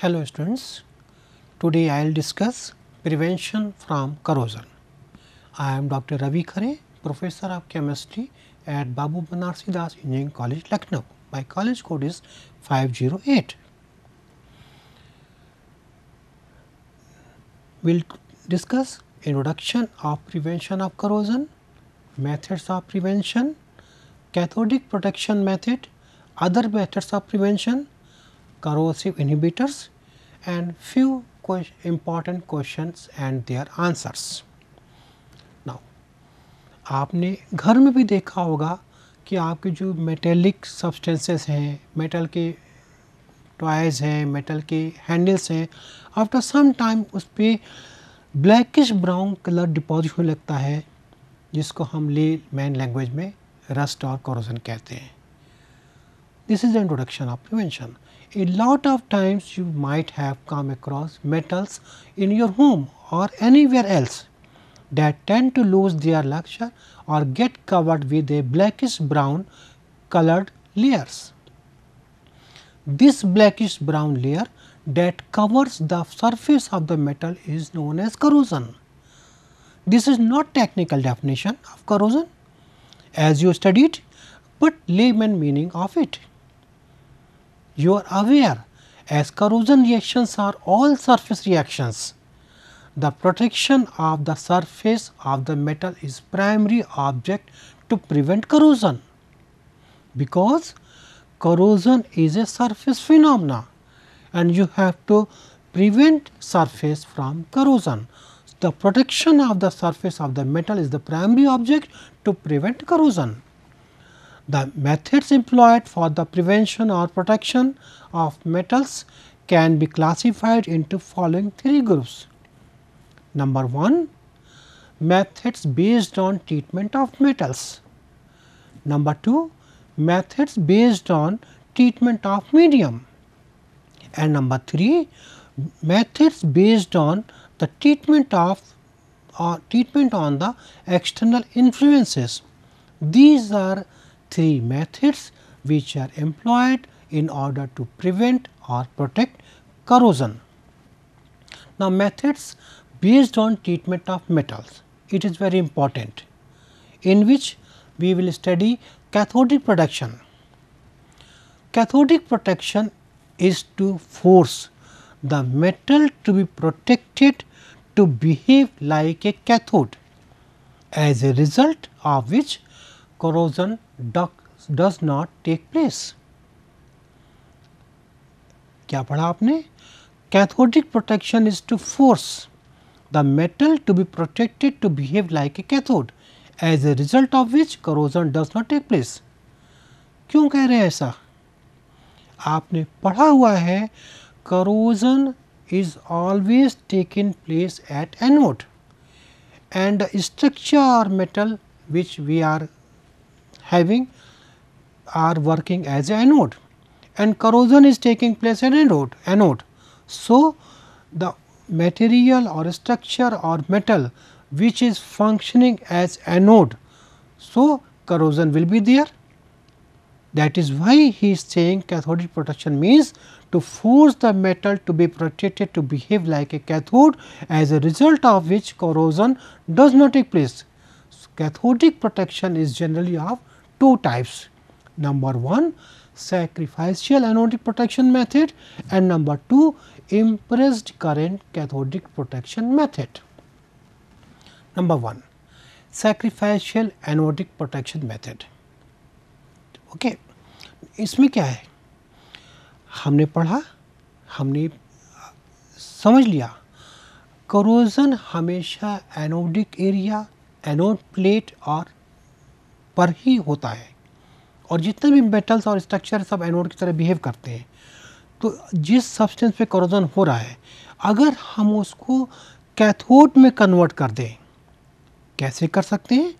Hello students, today I will discuss prevention from corrosion. I am Dr. Ravi Khare, Professor of Chemistry at Babu Banarsi Das Engineering College, Lucknow. My college code is 508. We will discuss introduction of prevention of corrosion, methods of prevention, cathodic protection method, other methods of prevention, corrosive inhibitors and few que important questions and their answers. Now, आपने घर में भी देखा होगा कि आपके जो metallic substances हैं मेटल के टॉयज़ हैं मेटल के हैंडल्स हैं आफ्टर सम टाइम उस पर ब्लैकिश ब्राउन कलर डिपॉजिट होने लगता है जिसको हम ले मैन लैंग्वेज में रस्ट और कॉरोजन कहते हैं this is the introduction of prevention a lot of times you might have come across metals in your home or anywhere else that tend to lose their luster or get covered with a blackish brown colored layers. This blackish brown layer that covers the surface of the metal is known as corrosion. This is not technical definition of corrosion as you studied, but layman meaning of it you are aware as corrosion reactions are all surface reactions. The protection of the surface of the metal is primary object to prevent corrosion because corrosion is a surface phenomena and you have to prevent surface from corrosion. The protection of the surface of the metal is the primary object to prevent corrosion. The methods employed for the prevention or protection of metals can be classified into following three groups. Number 1 methods based on treatment of metals. Number 2 methods based on treatment of medium and number 3 methods based on the treatment of or uh, treatment on the external influences. These are three methods which are employed in order to prevent or protect corrosion. Now, methods based on treatment of metals, it is very important in which we will study cathodic protection. Cathodic protection is to force the metal to be protected to behave like a cathode as a result of which corrosion does not take place. क्या पढ़ा आपने cathodic protection is to force the metal to be protected to behave like a cathode as a result of which corrosion does not take place क्यों कह रहे हैं ऐसा आपने पढ़ा हुआ है corrosion is always take in place at anode and structure और metal which we are having are working as anode and corrosion is taking place at anode anode. So, the material or structure or metal which is functioning as anode. So, corrosion will be there that is why he is saying cathodic protection means to force the metal to be protected to behave like a cathode as a result of which corrosion does not take place. So, cathodic protection is generally of two types. Number 1 sacrificial anodic protection method and number 2 impressed current cathodic protection method. Number 1 sacrificial anodic protection method. Okay, इसमें क्या है हमने पढ़ा हमने समझ लिया corrosion हमेशा anodic area anode plate और पर ही होता है और जितने भी मेटल्स और स्ट्रक्चर सब एनोड की तरह बिहेव करते हैं तो जिस सब्सटेंस पे करोजन हो रहा है अगर हम उसको कैथोड में कन्वर्ट कर दें कैसे कर सकते हैं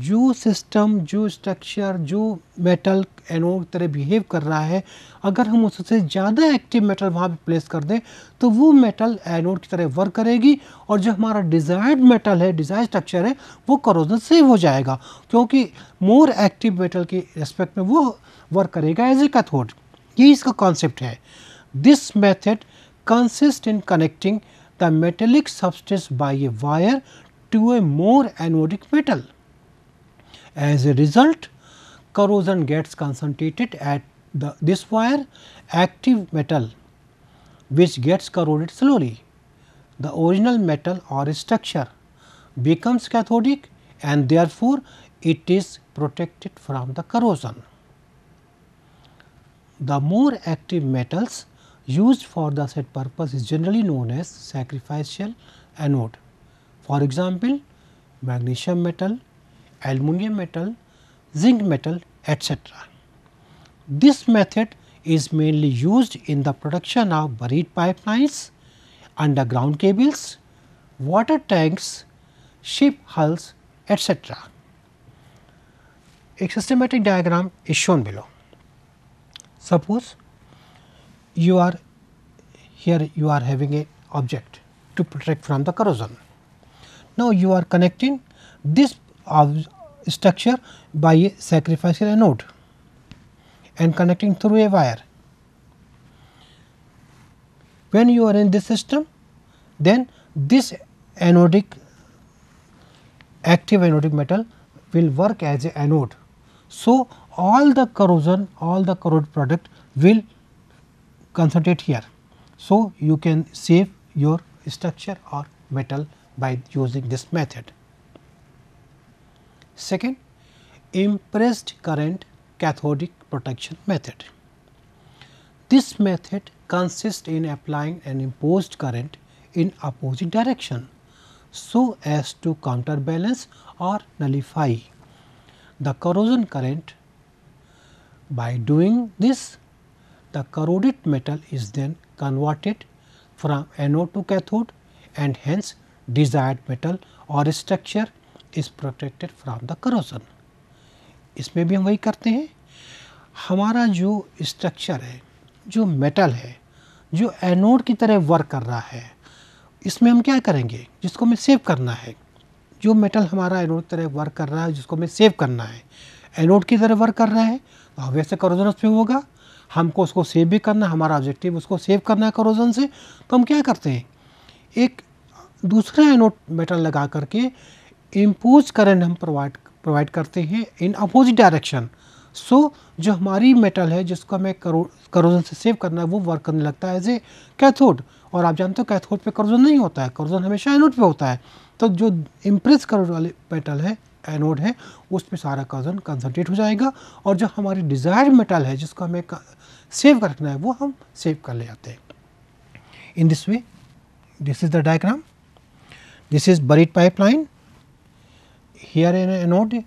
जो सिस्टम जो स्ट्रक्चर जो मेटल एनोड तरह बिहेव कर रहा है अगर हम उससे ज़्यादा एक्टिव मेटल वहाँ पे प्लेस कर दें तो वो मेटल एनोड की तरह वर्क करेगी और जो हमारा डिज़ायर्ड मेटल है डिज़ायर्ड स्ट्रक्चर है वो करोजन सेव हो जाएगा क्योंकि मोर एक्टिव मेटल के रेस्पेक्ट में वो वर्क करेगा एज ए कैथोड ये इसका कॉन्सेप्ट है this method consist in connecting the metallic substance by a wire to a more anodic metal As a result, corrosion gets concentrated at the, this wire active metal which gets corroded slowly. The original metal or structure becomes cathodic and therefore, it is protected from the corrosion. The more active metals used for the said purpose is generally known as sacrificial anode. For example, magnesium metal, aluminum metal, zinc metal etc. This method is mainly used in the production of buried pipelines, underground cables, water tanks, ship hulls etc. A systematic diagram is shown below. Suppose you are here you are having a object to protect from the corrosion. Now you are connecting this of structure by a sacrificial anode and connecting through a wire. When you are in this system, then this anodic active anodic metal will work as a anode. So, all the corrosion, all the corrode product will concentrate here. So, you can save your structure or metal by using this method. Second, impressed current cathodic protection method. This method consists in applying an imposed current in opposite direction so as to counterbalance or nullify the corrosion current. By doing this, the corroded metal is then converted from anode to cathode and hence desired metal or structure is protected from the corrosion इसमें भी हम वही करते हैं हमारा जो structure है जो मेटल है जो एनोड की तरह वर्क कर रहा है इसमें हम क्या करेंगे जिसको हमें सेव करना है जो मेटल हमारा एनोड की तरह वर्क कर रहा है जिसको हमें सेव करना है एनोड की तरह वर्क कर रहा है तो ऑब्वियस करोजन उस पर होगा हमको उसको सेव भी करना है हमारा ऑब्जेक्टिव उसको सेव करना है करोजन से तो हम क्या करते हैं एक दूसरा एनोड मेटल लगा करके इम्पोज करंट हम प्रोवाइड प्रोवाइड करते हैं इन अपोजिट डायरेक्शन सो जो हमारी मेटल है जिसको हमें करोजन से सेव करना है वो वर्क करने लगता है एज ए कैथोड और आप जानते हो कैथोड पे करोजन नहीं होता है करोजन हमेशा एनोड पे होता है तो जो इम्प्रेस करोड वाले मेटल है एनोड है उस पर सारा करोजन कंसनट्रेट हो जाएगा और जो हमारी डिजायर मेटल है जिसको हमें सेव कर रखना है वो हम सेव कर ले जाते हैं in this way this is the diagram this is buried pipeline here in a node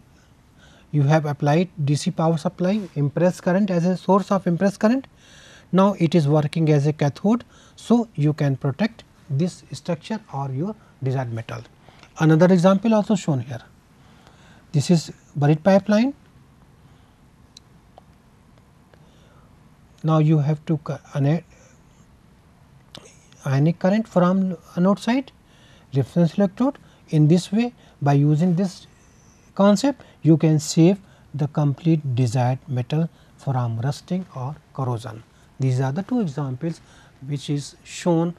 you have applied DC power supply impressed current as a source of impressed current. Now, it is working as a cathode. So, you can protect this structure or your desired metal. Another example also shown here. This is buried pipeline. Now, you have to ionic current from anode side reference electrode. In this way, by using this concept, you can save the complete desired metal from rusting or corrosion. These are the two examples which is shown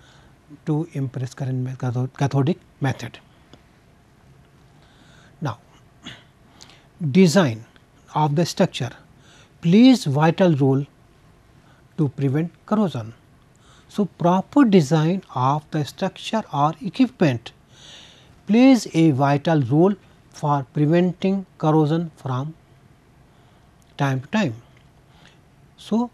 to impress current cathodic method. Now, design of the structure plays vital role to prevent corrosion. So, proper design of the structure or equipment plays a vital role for preventing corrosion from time to time. So,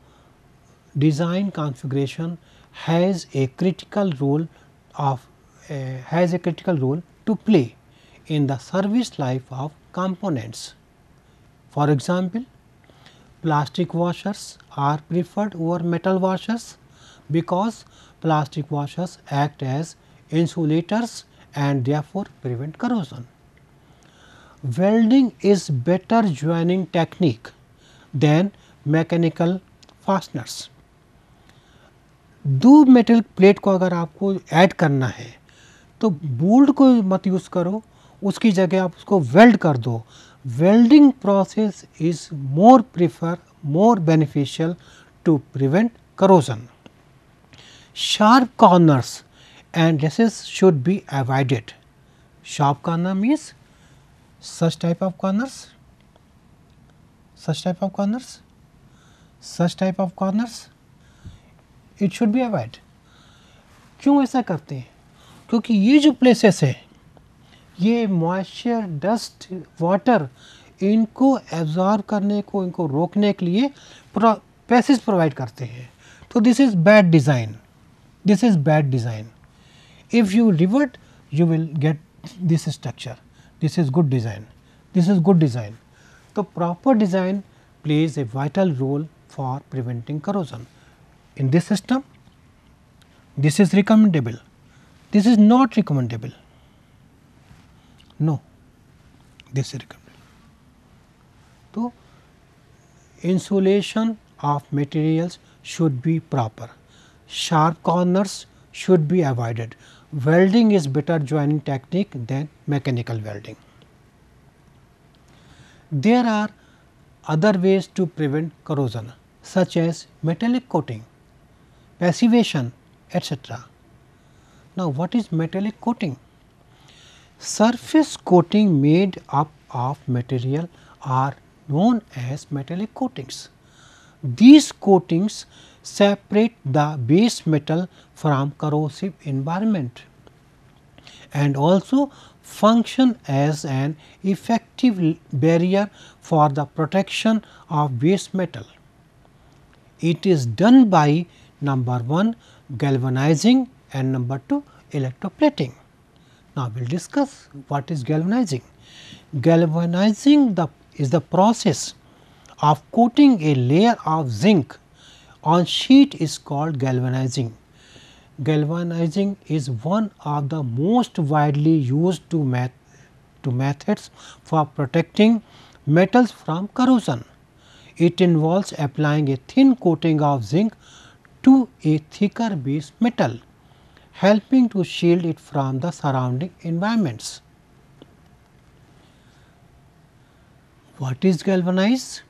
design configuration has a critical role of uh, has a critical role to play in the service life of components. For example, plastic washers are preferred over metal washers because plastic washers act as insulators and therefore prevent corrosion. Welding is better joining technique than mechanical fasteners. दो metal plate को अगर आपको add करना है तो bolt को मत use करो उसकी जगह आप उसको weld कर दो Welding process is more prefer, more beneficial to prevent corrosion. sharp corners and recess should be avoided. Sharp corner means such type of corners, such type of corners, such type of corners, it should be avoided. क्यों ऐसा करते हैं क्योंकि ये जो places है ये moisture dust water इनको एब्जॉर्ब करने को इनको रोकने के लिए पैसेज प्रोवाइड करते हैं तो this is bad design this is bad design If you revert, you will get this structure. This is good design. This is good design. The proper design plays a vital role for preventing corrosion. In this system, this is recommendable. This is not recommendable. No, this is recommendable. So, insulation of materials should be proper. Sharp corners should be avoided welding is better joining technique than mechanical welding. There are other ways to prevent corrosion such as metallic coating, passivation etc. Now, what is metallic coating? Surface coating made up of material are known as metallic coatings. These coatings separate the base metal from corrosive environment and also function as an effective barrier for the protection of base metal. It is done by number 1 galvanizing and number 2 electroplating. Now, we will discuss what is galvanizing. Galvanizing the, is the process of coating a layer of zinc on sheet is called galvanizing. Galvanizing is one of the most widely used to met to methods for protecting metals from corrosion. It involves applying a thin coating of zinc to a thicker base metal, helping to shield it from the surrounding environments. What is galvanized?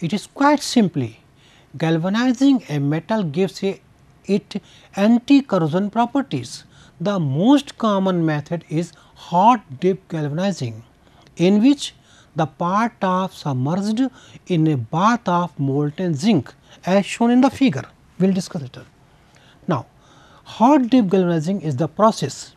It is quite simply galvanizing a metal gives it anti-corrosion properties. The most common method is hot dip galvanizing, in which the part of submerged in a bath of molten zinc as shown in the figure. We will discuss later. Now, hot dip galvanizing is the process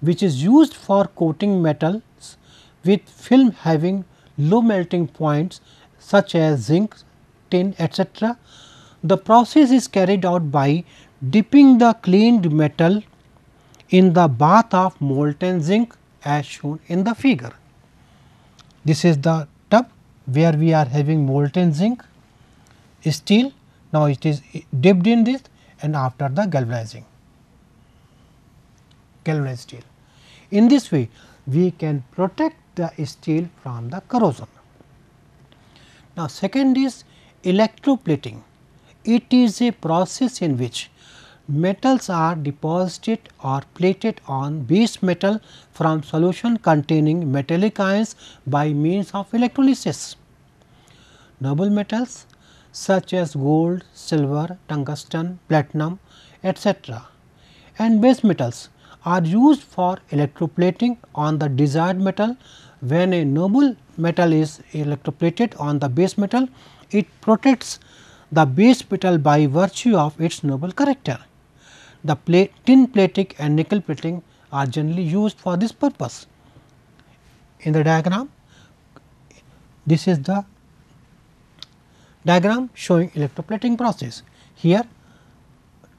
which is used for coating metals with film having low melting points such as zinc tin etc. The process is carried out by dipping the cleaned metal in the bath of molten zinc as shown in the figure. This is the tub where we are having molten zinc steel. Now, it is dipped in this and after the galvanizing galvanized steel. In this way, we can protect the steel from the corrosion. Now, second is electroplating. It is a process in which metals are deposited or plated on base metal from solution containing metallic ions by means of electrolysis. Noble metals such as gold, silver, tungsten, platinum etc. and base metals are used for electroplating on the desired metal when a noble metal is electroplated on the base metal, it protects the base metal by virtue of its noble character. The plate, tin plating and nickel plating are generally used for this purpose. In the diagram, this is the diagram showing electroplating process. Here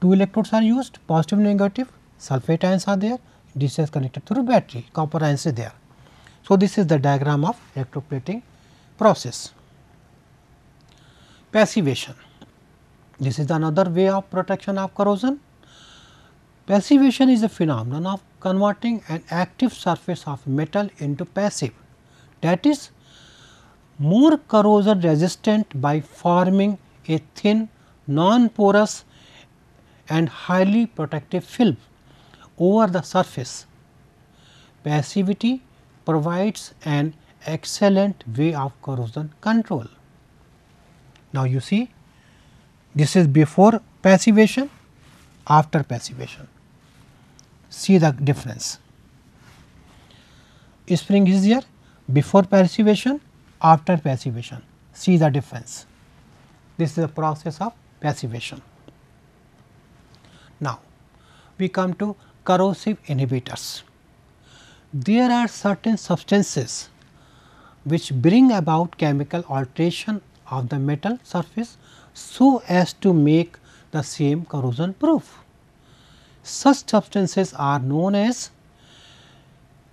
two electrodes are used positive and negative, sulfate ions are there, this is connected through battery, copper ions is there. So, this is the diagram of electroplating process. Passivation, this is another way of protection of corrosion. Passivation is a phenomenon of converting an active surface of metal into passive that is more corrosion resistant by forming a thin non-porous and highly protective film over the surface. Passivity provides an excellent way of corrosion control. Now, you see this is before passivation, after passivation. See the difference. Spring is here, before passivation, after passivation. See the difference. This is the process of passivation. Now, we come to corrosive inhibitors there are certain substances which bring about chemical alteration of the metal surface so as to make the same corrosion proof. Such substances are known as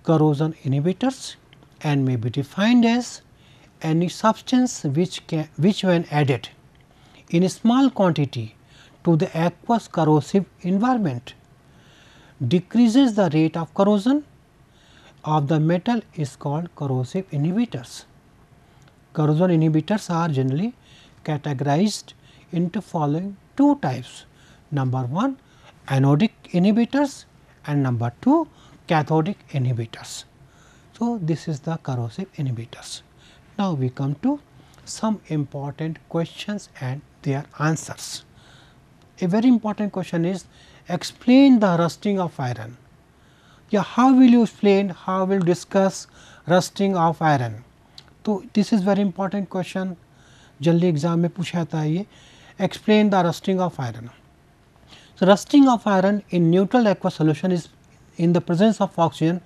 corrosion inhibitors and may be defined as any substance which can, which when added in a small quantity to the aqueous corrosive environment decreases the rate of corrosion of the metal is called corrosive inhibitors. Corrosion inhibitors are generally categorized into following two types. Number 1 anodic inhibitors and number 2 cathodic inhibitors. So, this is the corrosive inhibitors. Now, we come to some important questions and their answers. A very important question is explain the rusting of iron yeah, how will you explain, how will discuss rusting of iron. So, this is very important question, generally exam में पूछा जाता है ये, explain the rusting of iron. So, rusting of iron in neutral aqueous solution is in the presence of oxygen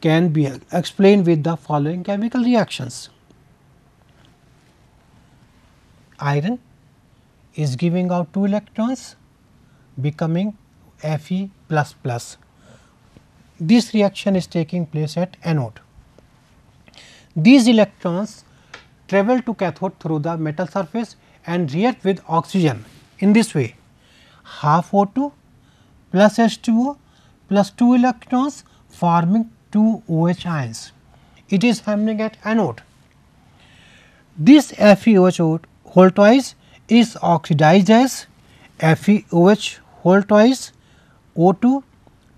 can be explained with the following chemical reactions. Iron is giving out 2 electrons becoming Fe plus plus this reaction is taking place at anode. These electrons travel to cathode through the metal surface and react with oxygen in this way half O2 plus H2O plus 2 electrons forming 2 OH ions. It is happening at anode. This FeOH whole twice is oxidized as FeOH whole twice O2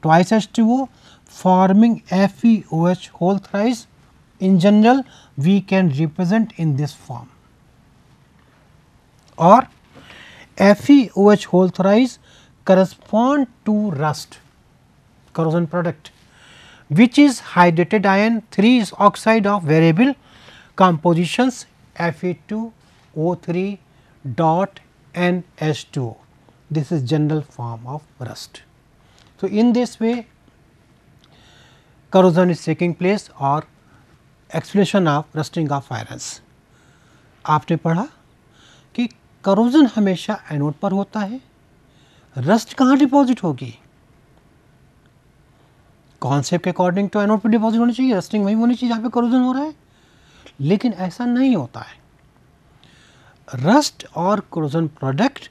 twice H2O forming FeOH whole thrice in general we can represent in this form or FeOH whole thrice correspond to rust corrosion product which is hydrated iron 3 is oxide of variable compositions Fe2O3 dot and H2O. This is general form of rust. So, in this way corrosion is taking place or explanation of rusting of irons. आपने पढ़ा कि corrosion हमेशा anode पर होता है rust कहाँ deposit होगी concept के अकॉर्डिंग तो एनोड पर डिपॉजिट होनी चाहिए रस्टिंग वहीं होनी चाहिए जहाँ पे करोजन हो रहा है लेकिन ऐसा नहीं होता है रस्ट और corrosion product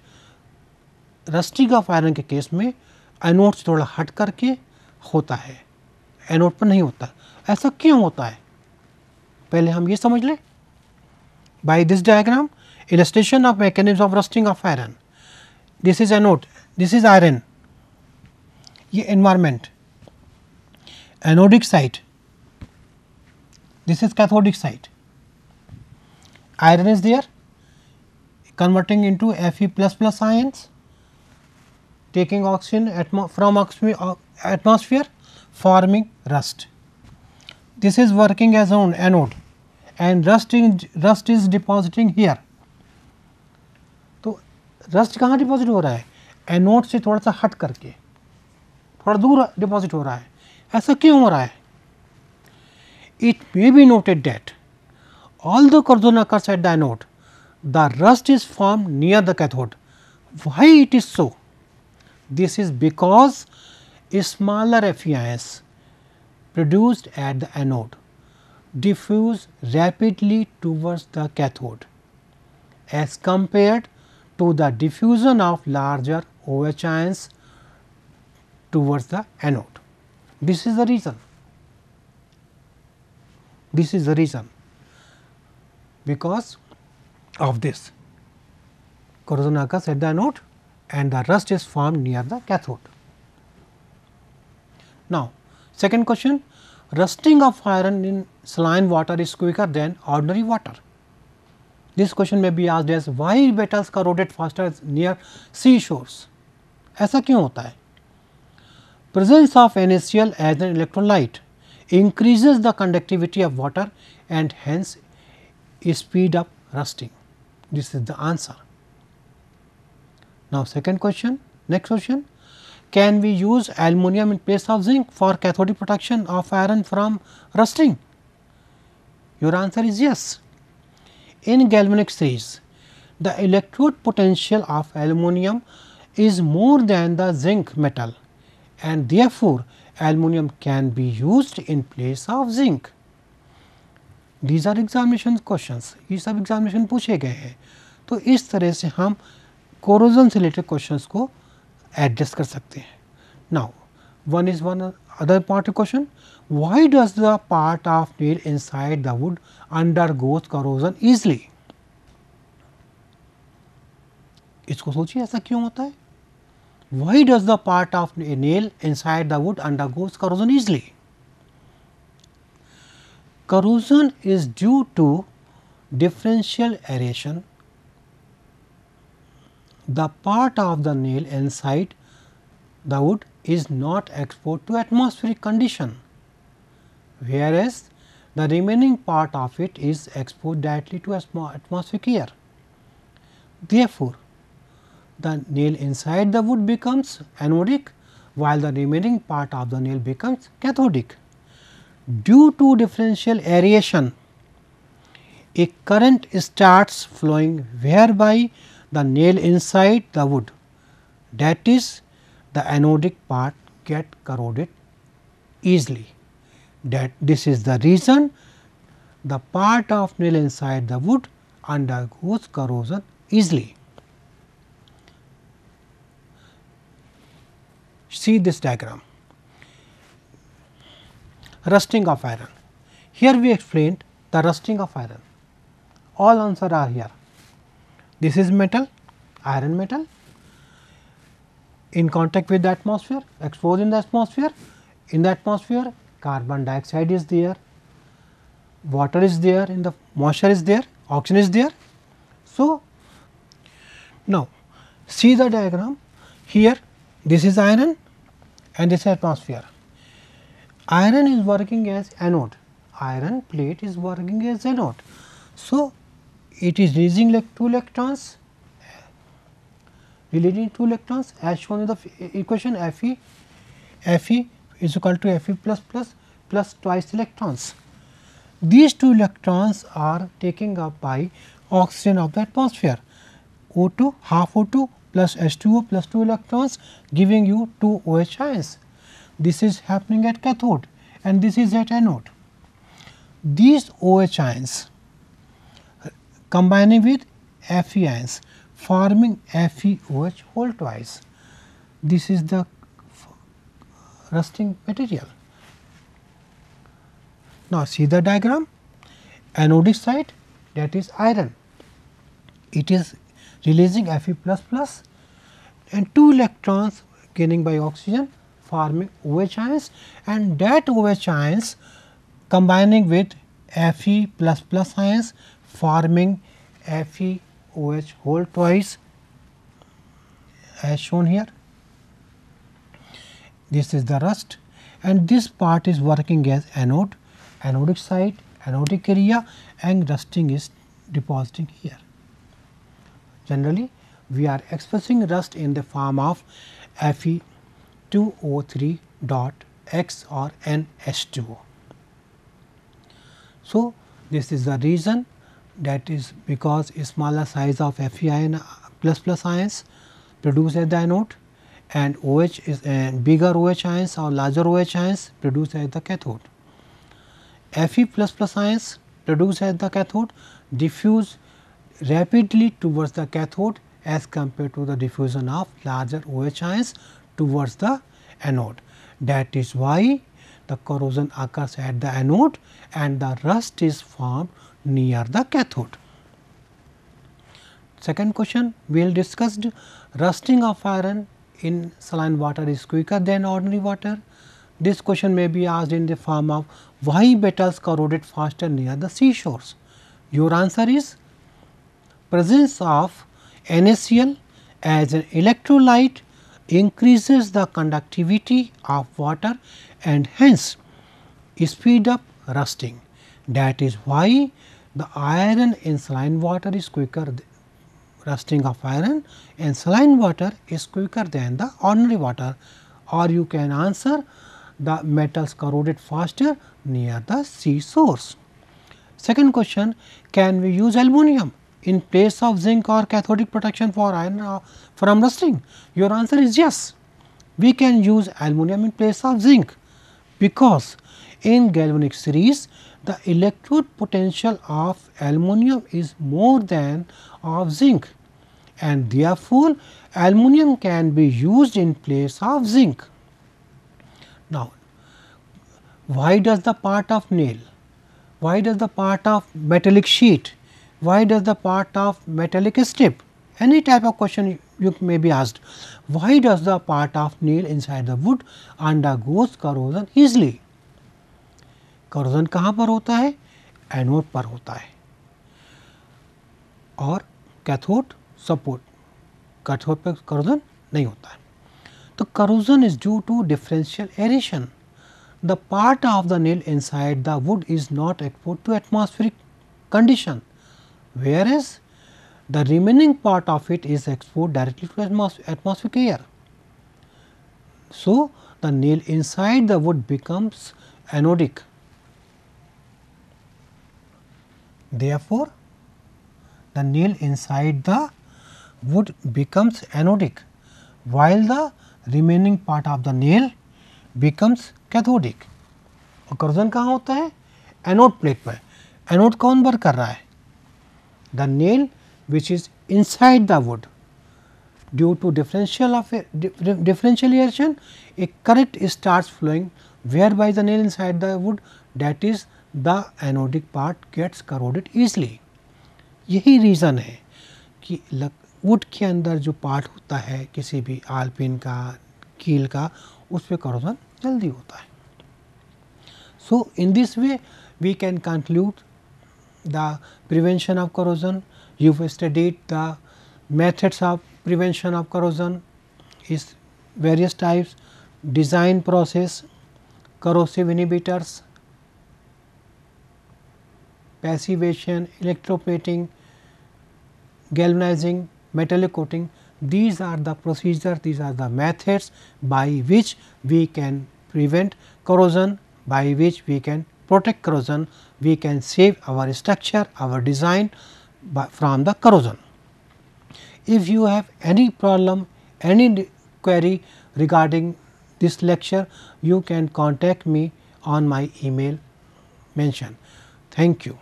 rusting of iron के केस में एनोड से थोड़ा हट करके होता है एनोड पर नहीं होता ऐसा क्यों होता है पहले हम ये समझ लें by this diagram illustration of mechanism of rusting of iron this is anode this is iron ये environment anodic site this is cathodic site iron is there converting in to F E plus plus ions taking oxygen from oxy atmosphere forming rust. This is working as an anode and rust, in, rust is depositing here. तो rust कहाँ deposit हो रहा है anode से थोड़ा सा हट करके थोड़ा दूर डिपॉजिट हो रहा है ऐसा क्यों हो रहा है it may be noted that although corrosion occurs at the anode, the rust is formed near the cathode. Why it is so? This is because smaller ions produced at the anode diffuse rapidly towards the cathode as compared to the diffusion of larger OH ions towards the anode. This is the reason. This is the reason because of this corrosion occurs at the anode and the rust is formed near the cathode. Now, second question rusting of iron in saline water is quicker than ordinary water. This question may be asked as why metals corroded faster near seashores? ऐसा क्यों होता है Presence of NaCl as an electrolyte increases the conductivity of water and hence speed up rusting. This is the answer. Now, second question, next question Can we use aluminum in place of zinc for cathodic protection of iron from rusting? Your answer is yes. In galvanic series, the electrode potential of aluminum is more than the zinc metal and therefore, aluminum can be used in place of zinc. These are examination questions. ye sab examination puche gaye hain to is tarah se hum corrosion से related questions को adjust कर सकते हैं now one is one other part question why does the part of nail inside the wood undergoes corrosion easily इसको सोचिए ऐसा क्यों होता है why does the part of a nail inside the wood undergoes corrosion easily corrosion is due to differential aeration the part of the nail inside the wood is not exposed to atmospheric condition, whereas the remaining part of it is exposed directly to atmospheric air. Therefore, the nail inside the wood becomes anodic while the remaining part of the nail becomes cathodic. Due to differential aeration, a current starts flowing whereby the nail inside the wood that is the anodic part get corroded easily that this is the reason the part of nail inside the wood undergoes corrosion easily. See this diagram rusting of iron. Here we explained the rusting of iron all answer are here this is metal, iron metal in contact with the atmosphere, exposed in the atmosphere. In the atmosphere, carbon dioxide is there, water is there, in the moisture is there, oxygen is there. So, now see the diagram here this is iron and this is atmosphere. Iron is working as anode, iron plate is working as anode. So, it is releasing like 2 electrons releasing 2 electrons as shown in the equation Fe, Fe is equal to Fe plus plus plus twice electrons. These 2 electrons are taken up by oxygen of the atmosphere O2 half O2 plus H2O plus 2 electrons giving you 2 OH ions. This is happening at cathode and this is at anode. These OH ions combining with Fe ions forming FeOH whole twice. This is the rusting material. Now, see the diagram anodic side that is iron. It is releasing Fe++ and 2 electrons gaining by oxygen forming OH ions and that OH ions combining with Fe++ plus plus ions forming FeOH whole twice as shown here. This is the rust and this part is working as anode, anodic site, anodic area and rusting is depositing here. Generally, we are expressing rust in the form of Fe2O3 dot X or NH2O. So, this is the reason that is because smaller size of Fe ion plus plus ions produced at the anode and OH is and bigger OH ions or larger OH ions produced at the cathode. Fe plus plus ions produced at the cathode diffuse rapidly towards the cathode as compared to the diffusion of larger OH ions towards the anode. That is why the corrosion occurs at the anode and the rust is formed near the cathode. Second question we will discussed rusting of iron in saline water is quicker than ordinary water. This question may be asked in the form of why metals corroded faster near the seashores. Your answer is presence of NaCl as an electrolyte increases the conductivity of water and hence speed up rusting. That is why the iron in saline water is quicker rusting of iron and saline water is quicker than the ordinary water or you can answer the metals corroded faster near the sea source. Second question, can we use aluminum in place of zinc or cathodic protection for iron uh, from rusting? Your answer is yes. We can use aluminum in place of zinc because in galvanic series the electrode potential of aluminum is more than of zinc and therefore, aluminum can be used in place of zinc. Now, why does the part of nail, why does the part of metallic sheet, why does the part of metallic strip, any type of question you may be asked, why does the part of nail inside the wood undergoes corrosion easily? Corrosion कहाँ पर होता है anode पर होता है और cathode support cathode पर corrosion नहीं होता है तो corrosion is due to differential aeration the part of the nail inside the wood is not export to atmospheric condition where is the remaining part of it is export directly to atmospheric air so the nail inside the wood becomes anodic therefore the nail inside the wood becomes anodic while the remaining part of the nail becomes cathodic और corrosion कहाँ होता है anode plate पर anode कौन work कर रहा है the nail which is inside the wood due to differential of differential aeration a correct start flowing whereby the nail inside the wood that is the anodic part gets corroded easily यही reason है कि would के अंदर जो part होता है किसी भी आलपिन का कील का उस पर करोजन जल्दी होता है so in this way we can conclude the prevention of corrosion you studied the methods of prevention of corrosion is various types design process corrosive inhibitors passivation, electroplating, galvanizing, metallic coating. These are the procedures, these are the methods by which we can prevent corrosion, by which we can protect corrosion, we can save our structure, our design from the corrosion. If you have any problem, any query regarding this lecture, you can contact me on my email mention. Thank you.